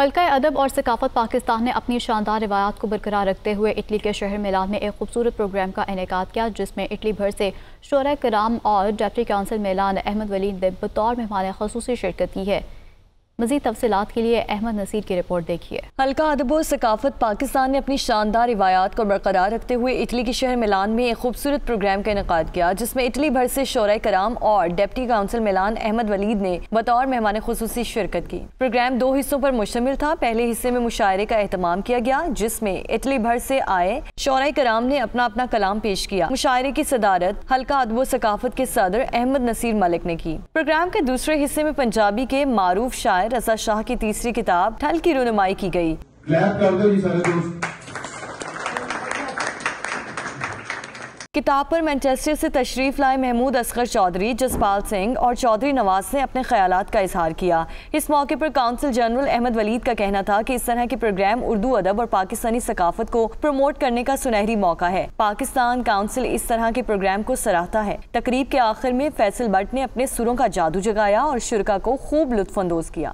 हल्का अदब और सकाफत पाकिस्तान ने अपनी शानदार रिवायात को बरकरार रखते हुए इटली के शहर मिलान में एक खूबसूरत प्रोग्राम का इनका किया जिसमें इटली भर से शरा कराम और डेप्टी काउंसिल मिलान अहमद वली ने बतौर मेहमान खसूस शिरकत की है मजीद तफसीत के लिए अहमद नसीर की रिपोर्ट देखिए हल्का अदब और सकाफत पाकिस्तान ने अपनी शानदार रिवायात को बरकरार रखते हुए इटली के शहर मिलान में एक खूबसूरत प्रोग्राम का इनका किया जिसमें इटली भर से शोरा कराम और डेप्टी काउंसिल मिलान अहमद वलीद ने बतौर मेहमान खसूस शिरकत की प्रोग्राम दो हिस्सों पर मुश्तमिल था पहले हिस्से में मुशायरे का अहतमाम किया गया जिसमें इटली भर से आए शौरा कराम ने अपना अपना कलाम पेश किया मुशायरे की सदारत हल्का अदब सकाफत के सदर अहमद नसीर मलिक ने की प्रोग्राम के दूसरे हिस्से में पंजाबी के मारूफ शायर रजा शाह की तीसरी किताब ठल की रुनुमाई की गयी किताब पर मैनचेस्टर से तशरीफ़ लाए महमूद असगर चौधरी जसपाल सिंह और चौधरी नवाज ने अपने ख्याल का इजहार किया इस मौके पर काउंसिल जनरल अहमद वलीद का कहना था कि इस तरह के प्रोग्राम उर्दू अदब और पाकिस्तानी सकाफत को प्रमोट करने का सुनहरी मौका है पाकिस्तान काउंसिल इस तरह के प्रोग्राम को सराहता है तकरीब के आखिर में फैसल भट्ट ने अपने सुरों का जादू जगाया और शुरा को खूब लुत्फानंदोज किया